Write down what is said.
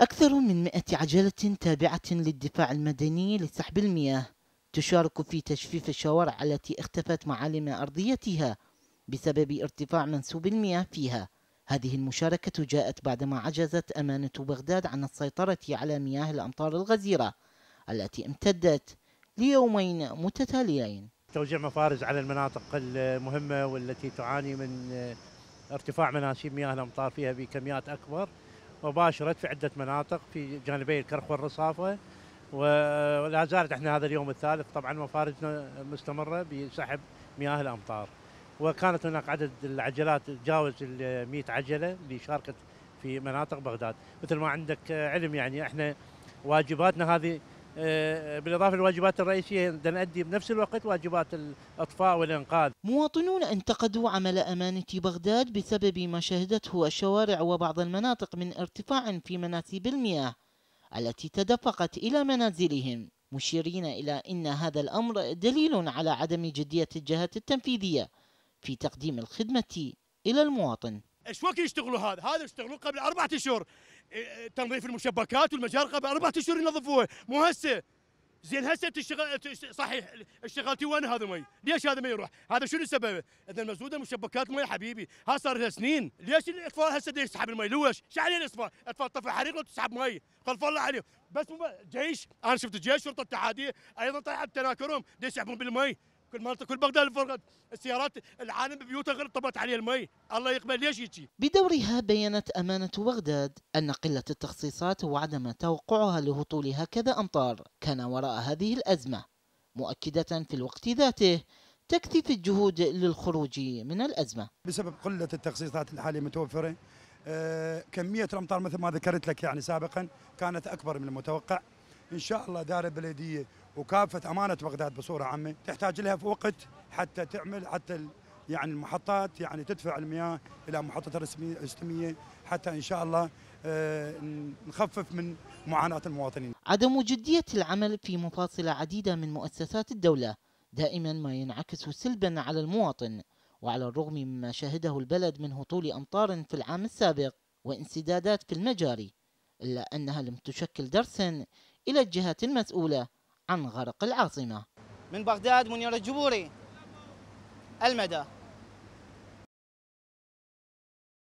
أكثر من مئة عجلة تابعة للدفاع المدني لسحب المياه تشارك في تجفيف الشوارع التي اختفت معالم أرضيتها بسبب ارتفاع منسوب المياه فيها هذه المشاركة جاءت بعدما عجزت أمانة بغداد عن السيطرة على مياه الأمطار الغزيرة التي امتدت ليومين متتاليين توزيع مفارز على المناطق المهمة والتي تعاني من ارتفاع مناسيب مياه الأمطار فيها بكميات أكبر وباشرت في عده مناطق في جانبي الكرخ والرصافه ولا زالت احنا هذا اليوم الثالث طبعا مفارجنا مستمره بسحب مياه الامطار وكانت هناك عدد العجلات تجاوز ال 100 عجله اللي شاركت في مناطق بغداد مثل ما عندك علم يعني احنا واجباتنا هذه آه، بالاضافه للواجبات الرئيسيه نؤدي بنفس الوقت واجبات الاطفاء والانقاذ. مواطنون انتقدوا عمل امانه بغداد بسبب ما شهدته الشوارع وبعض المناطق من ارتفاع في مناسيب المياه التي تدفقت الى منازلهم، مشيرين الى ان هذا الامر دليل على عدم جديه الجهات التنفيذيه في تقديم الخدمه الى المواطن. ايش وقت يشتغلوا هذا؟ هذا يشتغلوا قبل اربعة اشهر، تنظيف المشبكات والمجارقه اربع اشهر ينظفوها مو هسه زين هسه تشتغل صحيح اشتغلتي وين هذا المي؟ ليش هذا ما يروح هذا شنو السبب؟ اذا المسدوده مشبكات مي حبيبي ها صار لها سنين ليش الاطفال هسه يسحب المي لوش شو عليه الاطفال اطفال طفل حريق وتسحب مي خلف الله عليهم بس جيش انا شفت الجيش شرطه اتحاديه ايضا طلعت تناكرهم يسحبون بالمي كل منطقه كل بغداد فرغت السيارات العالم ببيوتها غير طبت عليه المي الله يقبل ليش يجي بدورها بينت امانه بغداد ان قله التخصيصات وعدم توقعها لهطول هكذا امطار كان وراء هذه الازمه مؤكده في الوقت ذاته تكثيف الجهود للخروج من الازمه بسبب قله التخصيصات الحاليه المتوفره آه، كميه الامطار مثل ما ذكرت لك يعني سابقا كانت اكبر من المتوقع ان شاء الله دار البلديه وكافه امانه بغداد بصوره عامه تحتاج لها في وقت حتى تعمل حتى يعني المحطات يعني تدفع المياه الى محطه رسميه حتى ان شاء الله آه، نخفف من معاناه المواطنين. عدم جديه العمل في مفاصل عديده من مؤسسات الدوله دائما ما ينعكس سلبا على المواطن وعلى الرغم مما شهده البلد من هطول امطار في العام السابق وانسدادات في المجاري الا انها لم تشكل درسا إلى الجهات المسؤولة عن غرق العاصمة من بغداد منير الجبوري المدى